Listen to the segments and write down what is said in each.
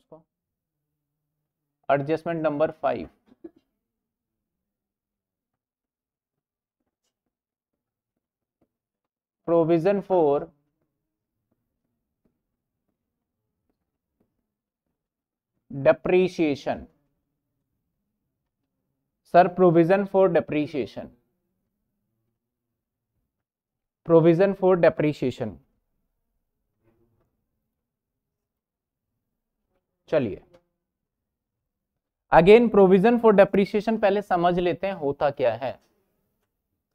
हूं adjustment number five provision for depreciation sir provision for depreciation provision for depreciation चलिए again provision for depreciation पहले समझ लेते हैं होता क्या है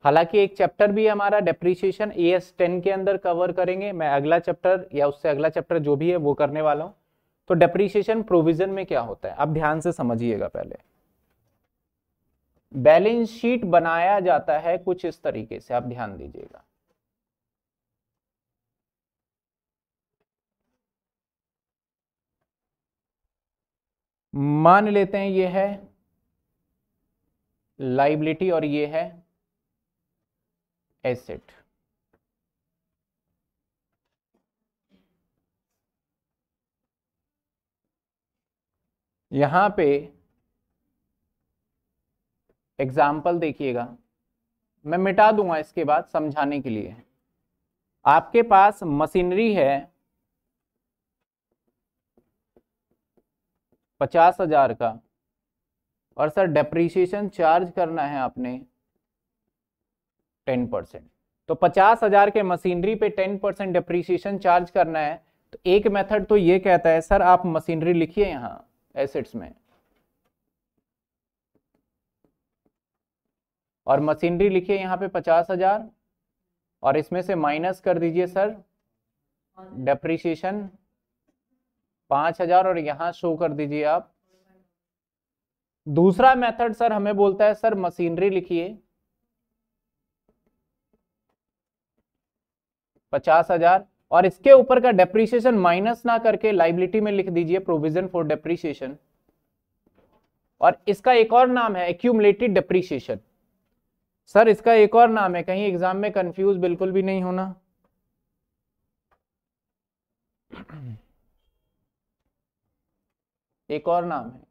हालांकि एक चैप्टर भी हमारा डेप्रिसिएशन ए एस टेन के अंदर कवर करेंगे मैं अगला चैप्टर या उससे अगला चैप्टर जो भी है वो करने वाला हूं तो डेप्रिसिएशन प्रोविजन में क्या होता है अब ध्यान से समझिएगा पहले बैलेंस शीट बनाया जाता है कुछ इस तरीके से आप ध्यान दीजिएगा मान लेते हैं ये है लाइबिलिटी और ये है एसेट यहां पे एग्जाम्पल देखिएगा मैं मिटा दूंगा इसके बाद समझाने के लिए आपके पास मशीनरी है पचास हजार का और सर डेप्रीशिएशन चार्ज करना है आपने टेन परसेंट तो पचास हजार के मशीनरी पे टेन परसेंट डेप्रीशिएशन चार्ज करना है तो एक मेथड तो ये कहता है सर आप मशीनरी लिखिए यहाँ एसेट्स में और मशीनरी लिखिए यहाँ पे पचास हजार और इसमें से माइनस कर दीजिए सर डेप्रीशिएशन हाँ। पांच हजार और यहां शो कर दीजिए आप दूसरा मेथड सर हमें बोलता है सर मशीनरी लिखिए पचास हजार और इसके ऊपर का डेप्रीसिएशन माइनस ना करके लाइबिलिटी में लिख दीजिए प्रोविजन फॉर डेप्रीशिएशन और इसका एक और नाम है एक्यूमलेटेड डेप्रीशिएशन सर इसका एक और नाम है कहीं एग्जाम में कंफ्यूज बिल्कुल भी नहीं होना एक और नाम है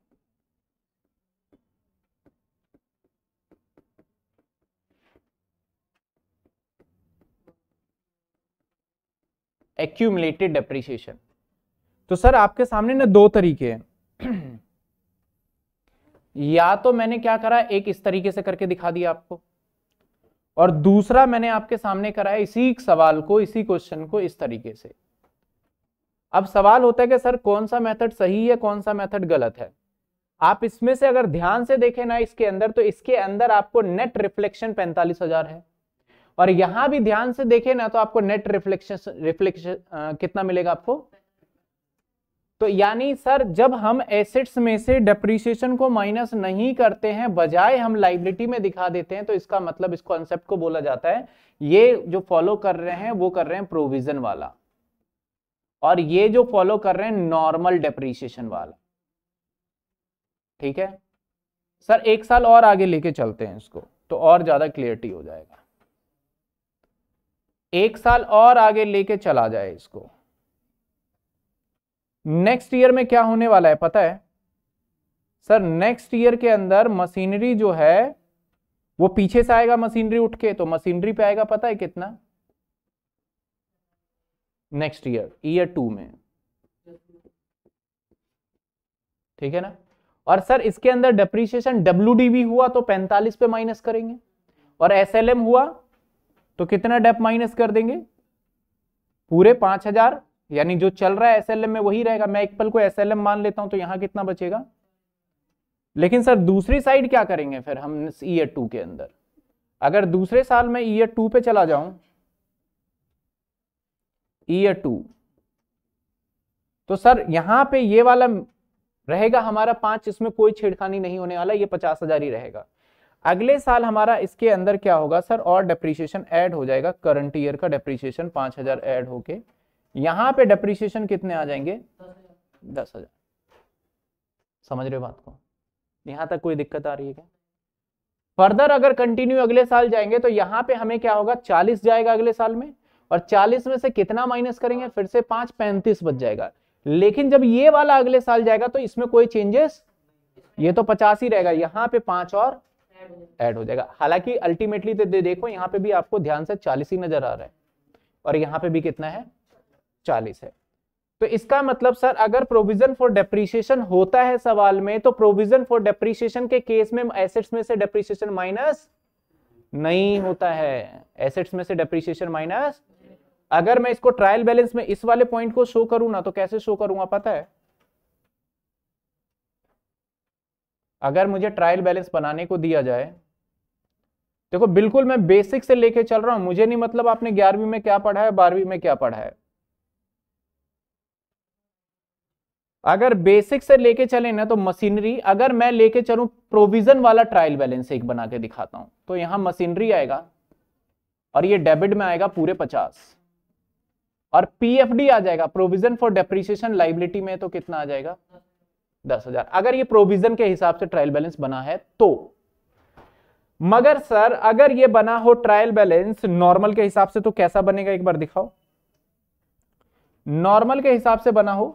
एक्यूमलेटेड डेप्रिसिएशन तो सर आपके सामने ना दो तरीके हैं या तो मैंने क्या करा एक इस तरीके से करके दिखा दिया आपको और दूसरा मैंने आपके सामने कराया इसी सवाल को इसी क्वेश्चन को इस तरीके से अब सवाल होता है कि सर कौन सा मेथड सही है कौन सा मेथड गलत है आप इसमें से अगर ध्यान से देखें ना इसके अंदर तो इसके अंदर आपको नेट रिफ्लेक्शन पैंतालीस हजार है और यहां भी ध्यान से देखें ना तो आपको नेट रिफ्लेक्शन रिफ्लेक्शन कितना मिलेगा आपको तो यानी सर जब हम एसेट्स में से डेप्रिसिएशन को माइनस नहीं करते हैं बजाय हम लाइबिलिटी में दिखा देते हैं तो इसका मतलब इस कॉन्सेप्ट को बोला जाता है ये जो फॉलो कर रहे हैं वो कर रहे हैं प्रोविजन वाला और ये जो फॉलो कर रहे हैं नॉर्मल डेप्रीसिएशन वाला ठीक है सर एक साल और आगे लेके चलते हैं इसको तो और ज्यादा क्लियरिटी हो जाएगा एक साल और आगे लेके चला जाए इसको नेक्स्ट ईयर में क्या होने वाला है पता है सर नेक्स्ट ईयर के अंदर मशीनरी जो है वो पीछे से आएगा मशीनरी उठ के तो मशीनरी पे आएगा पता है कितना नेक्स्ट ईयर ईयर टू में ठीक है ना और सर इसके अंदर डेप्रीशिएशन डब्ल्यू हुआ तो 45 पे माइनस करेंगे और एम हुआ तो कितना डेप माइनस कर देंगे पूरे 5000 यानी जो चल रहा है एम में वही रहेगा मैं एक पल को एम मान लेता हूं तो यहां कितना बचेगा लेकिन सर दूसरी साइड क्या करेंगे फिर हम ईयर टू के अंदर अगर दूसरे साल में ईयर टू पे चला जाऊं ईयर टू तो सर यहां पे ये वाला रहेगा हमारा पांच इसमें कोई छेड़खानी नहीं होने वाला ये पचास हजार ही रहेगा अगले साल हमारा इसके अंदर क्या होगा सर और डेप्रिसिएशन ऐड हो जाएगा करंट ईयर का डेप्रिसिएशन पांच हजार एड होके यहाँ पे डेप्रिसिएशन कितने आ जाएंगे दस हजार समझ रहे हो बात को यहां तक कोई दिक्कत आ रही है क्या फर्दर अगर कंटिन्यू अगले साल जाएंगे तो यहां पे हमें क्या होगा चालीस जाएगा अगले साल में और चालीस में से कितना माइनस करेंगे फिर से पांच पैंतीस बच जाएगा लेकिन जब ये वाला अगले साल जाएगा तो इसमें कोई चेंजेस ये तो पचास ही रहेगा यहाँ पे पांच और ऐड हो जाएगा हालांकि अल्टीमेटली तो दे देखो यहाँ पे भी आपको ध्यान से चालीस ही नजर आ रहा है और यहाँ पे भी कितना है चालीस है तो इसका मतलब सर अगर प्रोविजन फॉर डेप्रीशिएशन होता है सवाल में तो प्रोविजन फॉर डेप्रीशिएशन के केस में एसेट्स में से डेप्रीशिएशन माइनस नहीं होता है एसेट्स में से डेप्रीशिएशन माइनस अगर मैं इसको ट्रायल बैलेंस में इस वाले पॉइंट को शो करूं ना तो कैसे शो करूंगा पता है अगर मुझे ट्रायल बैलेंस बनाने को दिया जाए देखो बिल्कुल मैं बेसिक से लेके चल रहा हूं मुझे नहीं मतलब आपने ग्यारहवीं में क्या पढ़ा है बारहवीं में क्या पढ़ा है अगर बेसिक से लेके चले ना तो मशीनरी अगर मैं लेके चलू प्रोविजन वाला ट्रायल बैलेंस एक बना के दिखाता हूं तो यहां मशीनरी आएगा और ये डेबिट में आएगा पूरे पचास और पीएफडी आ जाएगा प्रोविजन फॉर डेप्रिसिएशन लाइबिलिटी में तो कितना आ जाएगा दस हजार अगर ये प्रोविजन के हिसाब से ट्रायल बैलेंस बना है तो मगर सर अगर ये बना हो ट्रायल बैलेंस नॉर्मल के हिसाब से तो कैसा बनेगा एक बार दिखाओ नॉर्मल के हिसाब से बना हो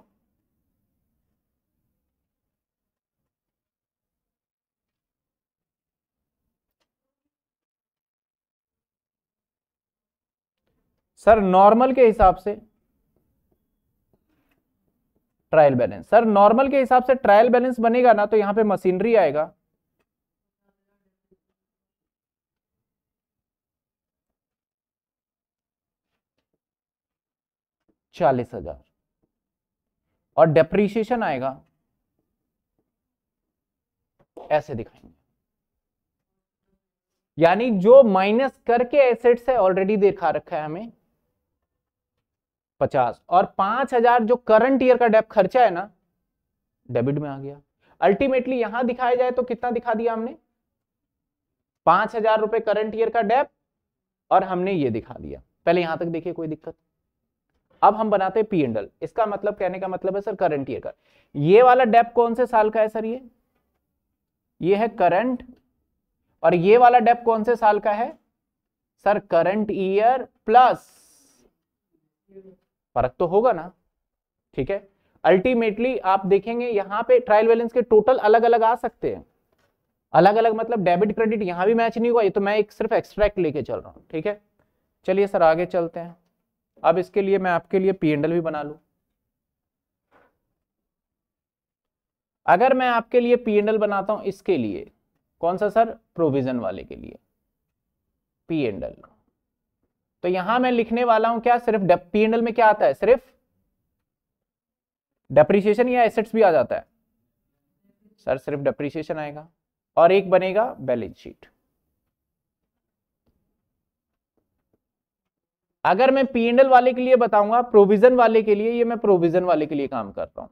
सर नॉर्मल के हिसाब से ट्रायल बैलेंस सर नॉर्मल के हिसाब से ट्रायल बैलेंस बनेगा ना तो यहां पे मशीनरी आएगा चालीस हजार और डेप्रीशिएशन आएगा ऐसे दिखाएंगे यानी जो माइनस करके एसेट्स है ऑलरेडी दिखा रखा है हमें पचास और पांच हजार जो करंट ईयर का डेप खर्चा है ना डेबिट में आ गया अल्टीमेटली यहां दिखाया जाए तो कितना दिखा दिया हमने पांच हजार रुपए करंट ईयर का डेप और हमने ये दिखा दिया पहले यहां तक देखिए कोई दिक्कत अब हम बनाते हैं पी एंडल इसका मतलब कहने का मतलब है सर करंट ईयर का ये वाला डेप कौन से साल का है सर ये ये है करंट और ये वाला डेप कौन से साल का है सर करंट ईयर प्लस फर्क तो होगा ना ठीक है अल्टीमेटली आप देखेंगे यहां पे ट्रायल बैलेंस के टोटल अलग अलग आ सकते हैं अलग अलग मतलब डेबिट क्रेडिट यहां भी मैच नहीं हुआ ये तो मैं एक सिर्फ एक्सट्रैक्ट लेके चल रहा हूँ ठीक है चलिए सर आगे चलते हैं अब इसके लिए मैं आपके लिए पी एंडल भी बना लू अगर मैं आपके लिए पी बनाता हूँ इसके लिए कौन सा सर प्रोविजन वाले के लिए पी एंडल तो यहां मैं लिखने वाला हूं क्या सिर्फ पी एंडल में क्या आता है सिर्फ डेप्रिसिएशन या एसेट्स भी आ जाता है सर सिर्फ डेप्रिसिएशन आएगा और एक बनेगा बैलेंस शीट अगर मैं पी एंडल वाले के लिए बताऊंगा प्रोविजन वाले के लिए ये मैं प्रोविजन वाले के लिए काम करता हूं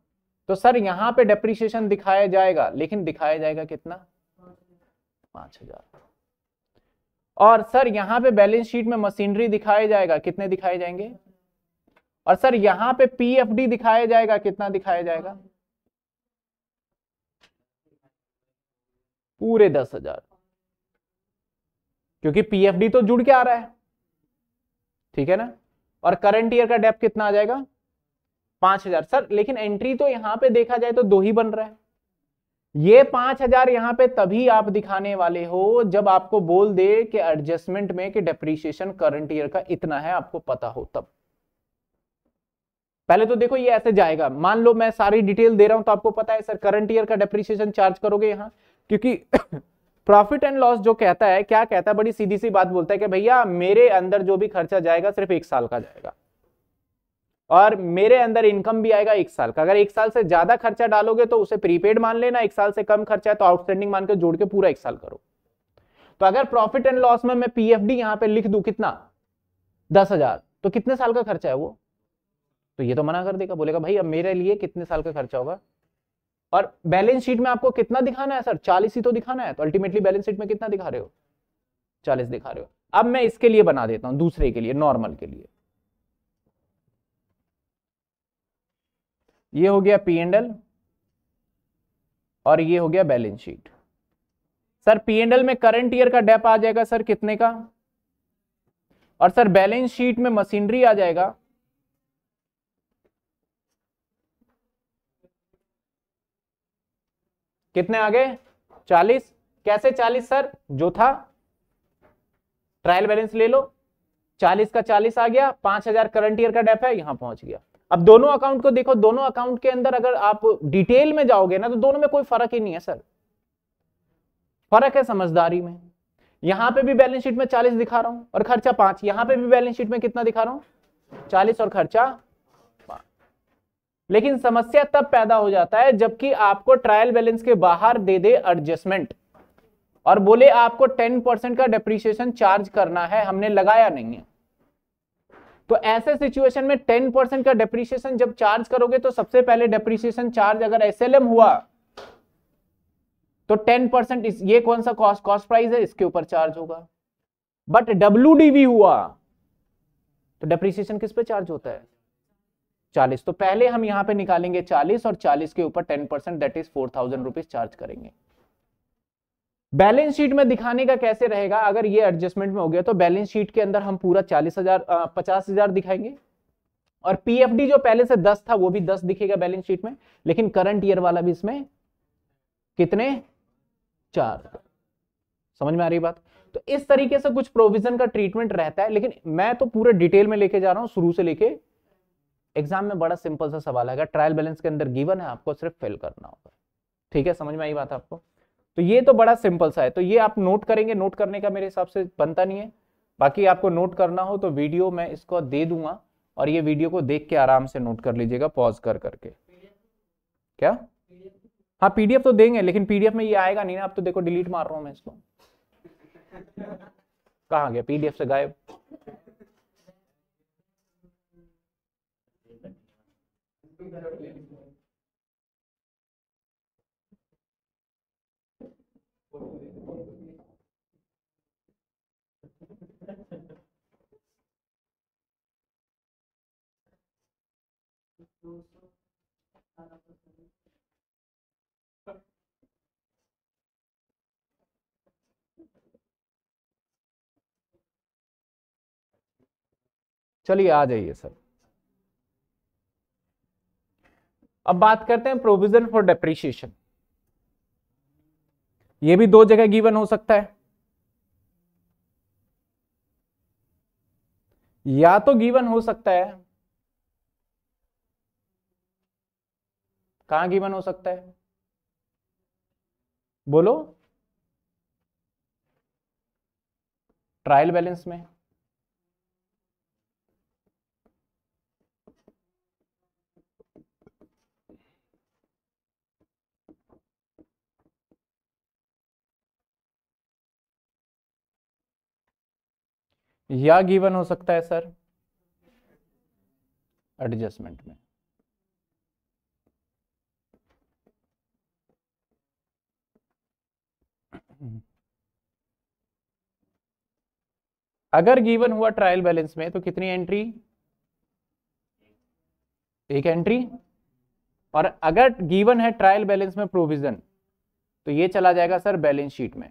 तो सर यहां पे डेप्रिसिएशन दिखाया जाएगा लेकिन दिखाया जाएगा कितना पांच हजार और सर यहाँ पे बैलेंस शीट में मशीनरी दिखाया जाएगा कितने दिखाए जाएंगे और सर यहाँ पे पीएफडी दिखाया जाएगा कितना दिखाया जाएगा पूरे दस हजार क्योंकि पीएफडी तो जुड़ के आ रहा है ठीक है ना और करंट ईयर का डेप कितना आ जाएगा पांच हजार सर लेकिन एंट्री तो यहां पे देखा जाए तो दो ही बन रहा है ये पांच हजार यहां पे तभी आप दिखाने वाले हो जब आपको बोल दे कि एडजस्टमेंट में कि डेप्रीशिएशन करंट ईयर का इतना है आपको पता हो तब पहले तो देखो ये ऐसे जाएगा मान लो मैं सारी डिटेल दे रहा हूं तो आपको पता है सर करंट ईयर का डेप्रीशिएशन चार्ज करोगे यहां क्योंकि प्रॉफिट एंड लॉस जो कहता है क्या कहता है बड़ी सीधी सी बात बोलता है कि भैया मेरे अंदर जो भी खर्चा जाएगा सिर्फ एक साल का जाएगा और मेरे अंदर इनकम भी आएगा एक साल का अगर एक साल से ज्यादा खर्चा डालोगे तो उसे प्रीपेड मान लेना एक साल से कम खर्चा है तो आउटस्टैंडिंग मान के जोड़ के पूरा एक साल करो तो अगर प्रॉफिट एंड लॉस में मैं पीएफडी यहां पे लिख दू कितना दस हजार तो कितने साल का खर्चा है वो तो ये तो मना कर देगा बोलेगा भाई अब मेरे लिए कितने साल का खर्चा होगा और बैलेंस शीट में आपको कितना दिखाना है सर चालीस ही तो दिखाना है तो अल्टीमेटली बैलेंस शीट में कितना दिखा रहे हो चालीस दिखा रहे हो अब मैं इसके लिए बना देता हूं दूसरे के लिए नॉर्मल के लिए ये हो गया पी एंडल और ये हो गया balance sheet sir P and L में करंट ईयर का डेप आ जाएगा सर कितने का और सर बैलेंस शीट में मशीनरी आ जाएगा कितने आ गए चालीस कैसे चालीस सर जो था ट्रायल बैलेंस ले लो चालीस का चालीस आ गया पांच हजार करंट ईयर का डेप है यहां पहुंच गया अब दोनों अकाउंट को देखो दोनों अकाउंट के अंदर अगर आप डिटेल में जाओगे ना तो दोनों में कोई फर्क ही नहीं है सर फर्क है समझदारी में यहां पे भी बैलेंस शीट में चालीस दिखा रहा हूं और खर्चा पांच यहां पे भी बैलेंस शीट में कितना दिखा रहा हूं चालीस और खर्चा पांच लेकिन समस्या तब पैदा हो जाता है जबकि आपको ट्रायल बैलेंस के बाहर दे दे एडजस्टमेंट और बोले आपको टेन परसेंट का डेप्रीशिएशन चार्ज करना है हमने लगाया नहीं है तो ऐसे सिचुएशन में टेन परसेंट का डेप्रिसिएशन जब चार्ज करोगे तो सबसे पहले डेप्रिसिएशन चार्ज अगर एसएलएम हुआ तो टेन परसेंट ये कौन सा कॉस्ट कॉस्ट प्राइस है इसके ऊपर चार्ज होगा बट डब्ल्यू हुआ तो डेप्रिसिएशन किस पे चार्ज होता है चालीस तो पहले हम यहां पे निकालेंगे चालीस और चालीस के ऊपर ten percent that is four thousand rupees charge करेंगे बैलेंस शीट में दिखाने का कैसे रहेगा अगर ये एडजस्टमेंट में हो गया तो बैलेंस शीट के अंदर हम पूरा चालीस हजार पचास हजार दिखाएंगे और पीएफडी जो पहले से दस था वो भी दस दिखेगा बैलेंस शीट में लेकिन करंट ईयर वाला भी इसमें कितने चार समझ में आ रही बात तो इस तरीके से कुछ प्रोविजन का ट्रीटमेंट रहता है लेकिन मैं तो पूरे डिटेल में लेके जा रहा हूं शुरू से लेके एग्जाम में बड़ा सिंपल सा सवाल है ट्रायल बैलेंस के अंदर गिवन है आपको सिर्फ फिल करना होगा ठीक है समझ में आई बात आपको तो ये तो बड़ा सिंपल सा है तो ये आप नोट करेंगे नोट करने का मेरे हिसाब से बनता नहीं है बाकी आपको नोट करना हो तो वीडियो मैं इसको दे दूंगा और ये वीडियो को देख के आराम से नोट कर लीजिएगा पॉज कर करके क्या हाँ पीडीएफ तो देंगे लेकिन पीडीएफ में ये आएगा नहीं ना आप तो देखो डिलीट मार रहा हूं मैं इसको कहा गया पीडीएफ से गायब Thank चलिए आ जाइए सर अब बात करते हैं प्रोविजन फॉर डेप्रिशिएशन ये भी दो जगह गिवन हो सकता है या तो गिवन हो सकता है कहां गिवन हो सकता है बोलो ट्रायल बैलेंस में या गिवन हो सकता है सर एडजस्टमेंट में अगर गिवन हुआ ट्रायल बैलेंस में तो कितनी एंट्री एक एंट्री और अगर गिवन है ट्रायल बैलेंस में प्रोविजन तो ये चला जाएगा सर बैलेंस शीट में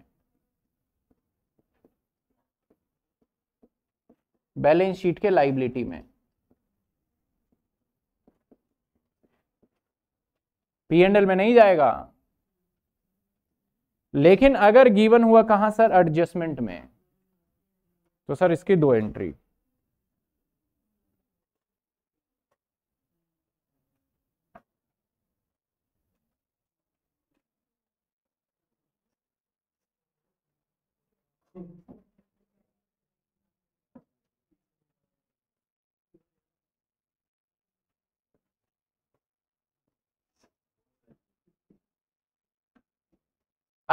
बैलेंस शीट के लाइबिलिटी में पी एंड एल में नहीं जाएगा लेकिन अगर गिवन हुआ कहां सर एडजस्टमेंट में तो सर इसकी दो एंट्री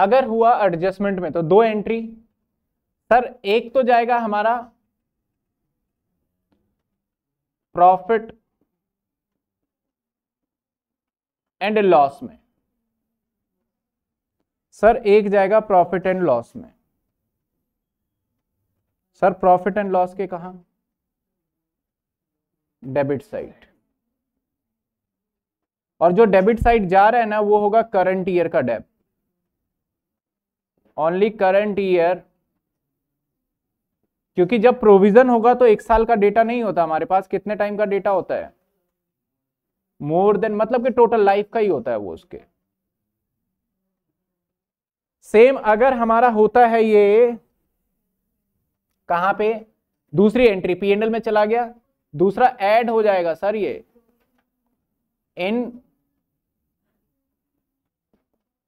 अगर हुआ एडजस्टमेंट में तो दो एंट्री सर एक तो जाएगा हमारा प्रॉफिट एंड लॉस में सर एक जाएगा प्रॉफिट एंड लॉस में सर प्रॉफिट एंड लॉस के कहा डेबिट साइड और जो डेबिट साइड जा रहा है ना वो होगा करंट ईयर का डेब ओनली करंट ईयर क्योंकि जब प्रोविजन होगा तो एक साल का डेटा नहीं होता हमारे पास कितने टाइम का डेटा होता है मोर देन मतलब कि टोटल लाइफ का ही होता है वो उसके सेम अगर हमारा होता है ये कहां पे दूसरी एंट्री पीएनएल में चला गया दूसरा ऐड हो जाएगा सर ये इन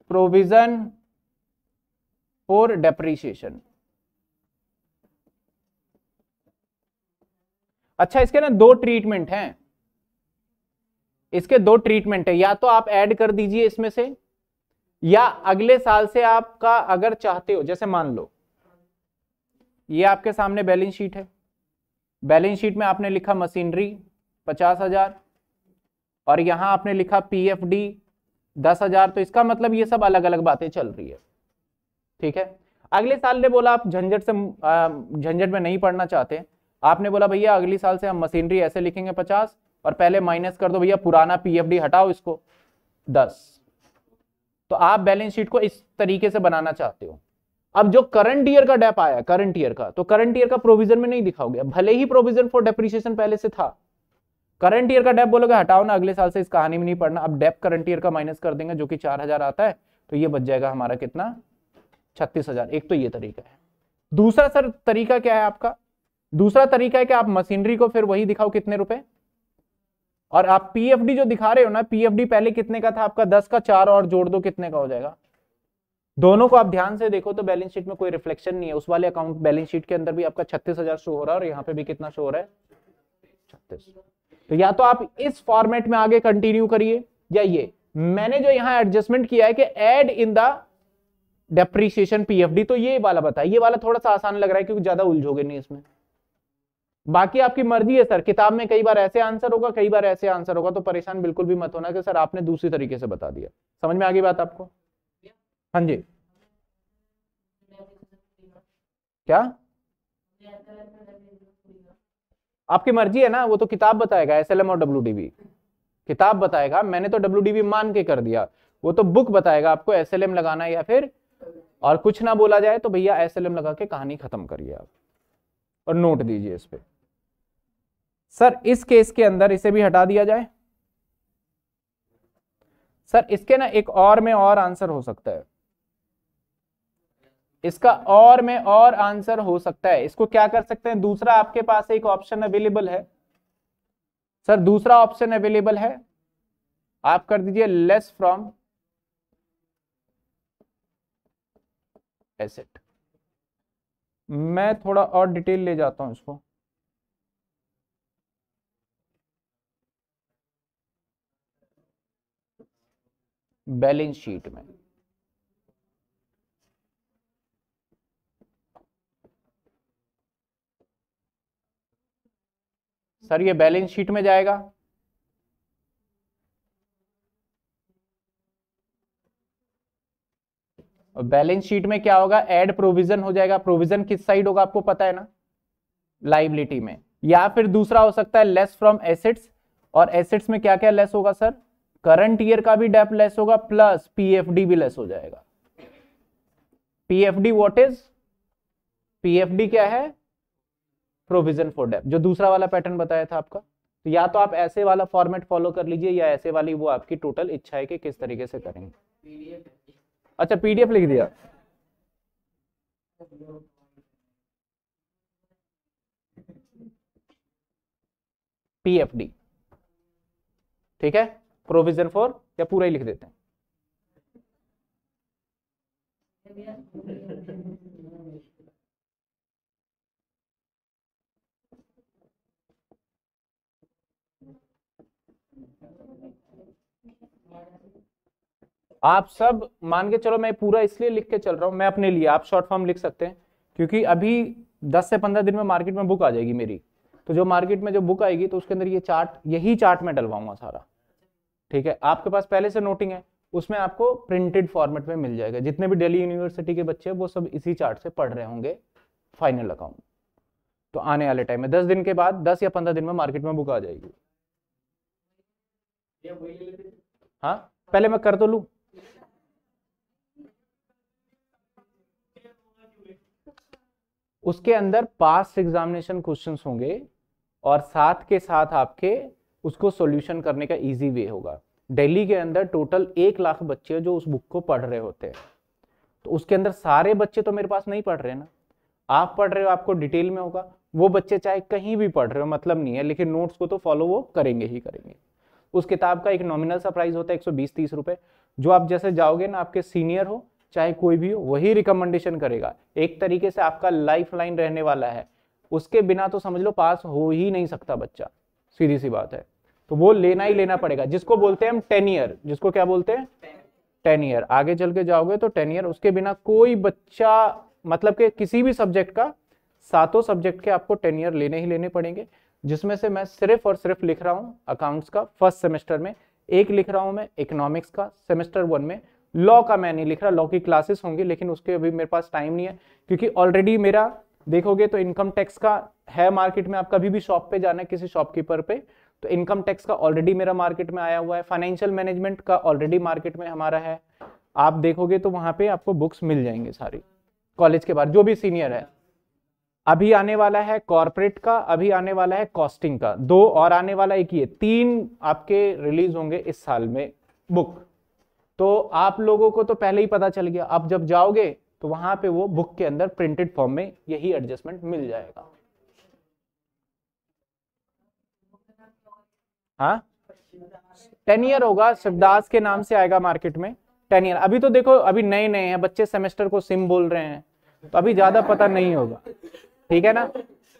प्रोविजन फॉर डेप्रीशिएशन अच्छा इसके ना दो ट्रीटमेंट हैं इसके दो ट्रीटमेंट है या तो आप ऐड कर दीजिए इसमें से या अगले साल से आपका अगर चाहते हो जैसे मान लो ये आपके सामने बैलेंस शीट है बैलेंस शीट में आपने लिखा मशीनरी पचास हजार और यहां आपने लिखा पीएफडी दस हजार तो इसका मतलब ये सब अलग अलग बातें चल रही है ठीक है अगले साल ने बोला आप झंझट से झंझट में नहीं पढ़ना चाहते आपने बोला भैया अगले साल से हम मशीनरी ऐसे लिखेंगे पचास और पहले माइनस कर दो भैया पुराना पीएफडी हटाओ इसको दस तो आप बैलेंस शीट को इस तरीके से बनाना चाहते हो अब जो करंट ईयर का डेप आया करंट ईयर का तो करंट ईयर का प्रोविजन में नहीं दिखाओगे भले ही प्रोविजन फॉर डेप्रिशिएशन पहले से था करंट ईयर का डेप बोलोगे हटाओ ना अगले साल से इस कहानी में नहीं पढ़ना अब डेप करंट ईयर का माइनस कर देंगे जो कि चार हजार आता है तो ये बच जाएगा हमारा कितना छत्तीस हजार एक तो ये तरीका है दूसरा सर तरीका क्या है आपका दूसरा तरीका है कि आप मशीनरी को फिर वही दिखाओ कितने रुपए और आप पीएफडी जो दिखा रहे हो ना पीएफडी पहले कितने का था आपका दस का चार और जोड़ दो कितने का हो जाएगा दोनों को आप ध्यान से देखो तो बैलेंस शीट में कोई रिफ्लेक्शन नहीं है उस वाले अकाउंट बैलेंस शीट के अंदर भी आपका छत्तीस हजार शो हो रहा है और यहाँ पे भी कितना शो हो रहा है छत्तीस तो या तो आप इस फॉर्मेट में आगे कंटिन्यू करिए या ये मैंने जो यहाँ एडजस्टमेंट किया है कि add in the depreciation PFD तो ये वाला बताया ये वाला थोड़ा सा आसान लग रहा है क्योंकि ज्यादा उलझोगे नहीं इसमें बाकी आपकी मर्जी है सर किताब में कई बार ऐसे आंसर होगा कई बार ऐसे आंसर होगा तो परेशान बिल्कुल भी मत होना कि सर आपने दूसरी तरीके से बता दिया समझ में आ गई बात आपको हाँ जी क्या आपकी मर्जी है ना वो तो किताब बताएगा एस और डब्ल्यू किताब बताएगा मैंने तो डब्ल्यू मान के कर दिया वो तो बुक बताएगा आपको एस लगाना या फिर और कुछ ना बोला जाए तो भैया एस लगा के कहानी खत्म करिए आप और नोट दीजिए इस पर सर इस केस के अंदर इसे भी हटा दिया जाए सर इसके ना एक और में और आंसर हो सकता है इसका और में और आंसर हो सकता है इसको क्या कर सकते हैं दूसरा आपके पास एक ऑप्शन अवेलेबल है सर दूसरा ऑप्शन अवेलेबल है आप कर दीजिए लेस फ्रॉम एसेट मैं थोड़ा और डिटेल ले जाता हूं इसको बैलेंस शीट में सर ये बैलेंस शीट में जाएगा बैलेंस शीट में क्या होगा एड प्रोविजन हो जाएगा प्रोविजन किस साइड होगा आपको पता है ना लाइबिलिटी में या फिर दूसरा हो सकता है लेस फ्रॉम एसेट्स और एसेट्स में क्या क्या लेस होगा सर करंट ईयर का भी डेप लेस होगा प्लस पीएफडी भी लेस हो जाएगा पीएफडी व्हाट इज पीएफडी क्या है प्रोविजन फॉर डेप जो दूसरा वाला पैटर्न बताया था आपका तो या तो आप ऐसे वाला फॉर्मेट फॉलो कर लीजिए या ऐसे वाली वो आपकी टोटल इच्छा है कि किस तरीके से करेंगे अच्छा पीडीएफ लिख दिया पीएफडी ठीक है प्रोविजन फॉर या पूरा ही लिख देते हैं आप सब मान के चलो मैं पूरा इसलिए लिख के चल रहा हूँ मैं अपने लिए आप शॉर्ट फॉर्म लिख सकते हैं क्योंकि अभी 10 से 15 दिन में मार्केट में बुक आ जाएगी मेरी तो जो मार्केट में जो बुक आएगी तो उसके अंदर ये चार्ट यही चार्ट में डलवाऊंगा सारा ठीक है आपके पास पहले से नोटिंग है उसमें आपको प्रिंटेड फॉर्मेट में मिल जाएगा जितने भी दिल्ली यूनिवर्सिटी के बच्चे वो सब इसी चार्ट से पढ़ रहे होंगे फाइनल अकाउंट तो आने वाले टाइम में दस दिन के बाद दस या पंद्रह दिन में मार्केट में बुक आ जाएगी हाँ पहले मैं कर तो लू उसके अंदर पास एग्जामिनेशन क्वेश्चंस होंगे और साथ के साथ आपके उसको सॉल्यूशन करने का इजी वे होगा दिल्ली के अंदर टोटल एक लाख बच्चे जो उस बुक को पढ़ रहे होते हैं तो उसके अंदर सारे बच्चे तो मेरे पास नहीं पढ़ रहे ना आप पढ़ रहे हो आपको डिटेल में होगा वो बच्चे चाहे कहीं भी पढ़ रहे हो मतलब नहीं है लेकिन नोट्स को तो फॉलो वो करेंगे ही करेंगे उस किताब का एक नॉमिनल सा प्राइस होता है एक सौ बीस तीस जो आप जैसे जाओगे ना आपके सीनियर हो चाहे कोई भी हो वही रिकमेंडेशन करेगा एक तरीके से आपका लाइफ लाइन रहने वाला है उसके बिना तो समझ लो पास हो ही नहीं सकता बच्चा सीधी सी बात है तो वो लेना ही लेना पड़ेगा जिसको बोलते हैं हम टेन ईयर जिसको क्या बोलते हैं टेन ईयर आगे चल के जाओगे तो टेन ईयर उसके बिना कोई बच्चा मतलब के किसी भी सब्जेक्ट का सातों सब्जेक्ट के आपको टेन ईयर लेने ही लेने पड़ेंगे जिसमें से मैं सिर्फ और सिर्फ लिख रहा हूँ अकाउंट्स का फर्स्ट सेमेस्टर में एक लिख रहा हूँ मैं इकोनॉमिक्स का सेमेस्टर वन में लॉ का मैं नहीं लिख रहा लॉ की क्लासेस होंगी लेकिन उसके अभी मेरे पास टाइम नहीं है क्योंकि ऑलरेडी मेरा देखोगे तो इनकम टैक्स का है मार्केट में आप कभी भी शॉप पे जाना है किसी शॉपकीपर पे तो इनकम टैक्स का ऑलरेडी मेरा मार्केट में आया हुआ है फाइनेंशियल मैनेजमेंट का ऑलरेडी मार्केट में हमारा है आप देखोगे तो वहां पे आपको बुक्स मिल जाएंगे सारी कॉलेज के बाद जो भी सीनियर है अभी आने वाला है कॉर्पोरेट का अभी आने वाला है कॉस्टिंग का दो और आने वाला एक ये तीन आपके रिलीज होंगे इस साल में बुक तो आप लोगों को तो पहले ही पता चल गया आप जब जाओगे तो वहां पे वो बुक के अंदर प्रिंटेड फॉर्म में यही एडजस्टमेंट मिल जाएगा हाँ टेन ईयर होगा शिवदास के नाम से आएगा मार्केट में टेन ईयर अभी तो देखो अभी नए नए हैं बच्चे सेमेस्टर को सिम बोल रहे हैं तो अभी ज्यादा पता नहीं होगा ठीक है ना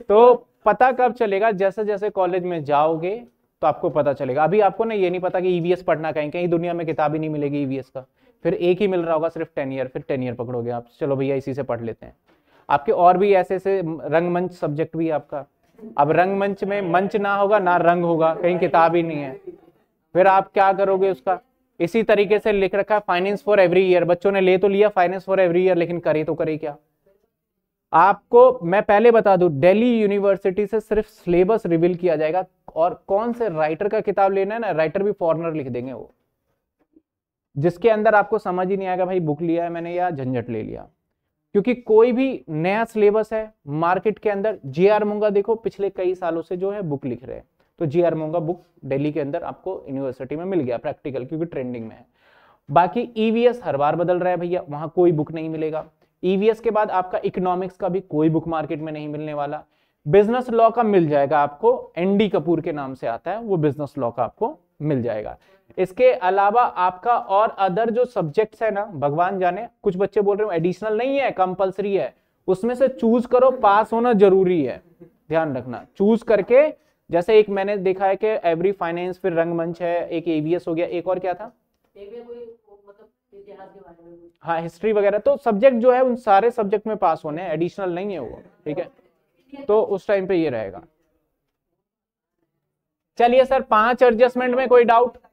तो पता कब चलेगा जैसे जैसे कॉलेज में जाओगे तो आपको पता चलेगा अभी आपको ना ये नहीं पता कि ईवीएस e पढ़ना कहीं कहीं दुनिया में किताब ही नहीं मिलेगी ईवीएस e का फिर एक ही मिल रहा होगा सिर्फ टेन ईयर फिर टेन ईयर पकड़ोगे आप चलो भैया इसी से पढ़ लेते हैं आपके और भी ऐसे ऐसे रंगमंच सब्जेक्ट भी आपका अब रंगमंच में मंच ना होगा ना रंग होगा कहीं किताब ही नहीं है फिर आप क्या करोगे उसका इसी तरीके से लिख रखा है फाइनेंस फॉर एवरी ईयर बच्चों ने ले तो लिया फाइनेंस फॉर एवरी ईयर लेकिन करे तो करे क्या आपको मैं पहले बता दूं दिल्ली यूनिवर्सिटी से सिर्फ सिलेबस रिविल किया जाएगा और कौन से राइटर का किताब लेना है ना राइटर भी फॉरनर लिख देंगे वो जिसके अंदर आपको समझ ही नहीं आएगा भाई बुक लिया है मैंने या झंझट ले लिया क्योंकि कोई भी नया सिलेबस है मार्केट के अंदर जे आर मुंगा देखो पिछले कई सालों से जो है बुक लिख रहे हैं तो जे आर मुंगा बुक डेली के अंदर आपको यूनिवर्सिटी में मिल गया प्रैक्टिकल क्योंकि ट्रेंडिंग में है बाकी ईवीएस e हर बार बदल रहा है भैया वहां कोई बुक नहीं मिलेगा ईवीएस e के बाद आपका इकोनॉमिक्स का भी कोई बुक मार्केट में नहीं मिलने वाला बिजनेस लॉ का मिल जाएगा आपको एनडी कपूर के नाम से आता है वो बिजनेस लॉ का आपको मिल जाएगा इसके अलावा आपका और अदर जो सब्जेक्ट्स है ना भगवान जाने कुछ बच्चे बोल रहे हो एडिशनल नहीं है कंपलसरी है उसमें से चूज करो पास होना जरूरी है ध्यान रखना चूज करके जैसे एक मैंने देखा है कि एवरी फाइनेंस फिर रंगमंच है एक एवीएस हो गया एक और क्या था हाँ हिस्ट्री वगैरह तो सब्जेक्ट जो है उन सारे सब्जेक्ट में पास होने हैं एडिशनल नहीं है वो ठीक है तो उस टाइम पे ये रहेगा चलिए सर पांच एडजस्टमेंट में कोई डाउट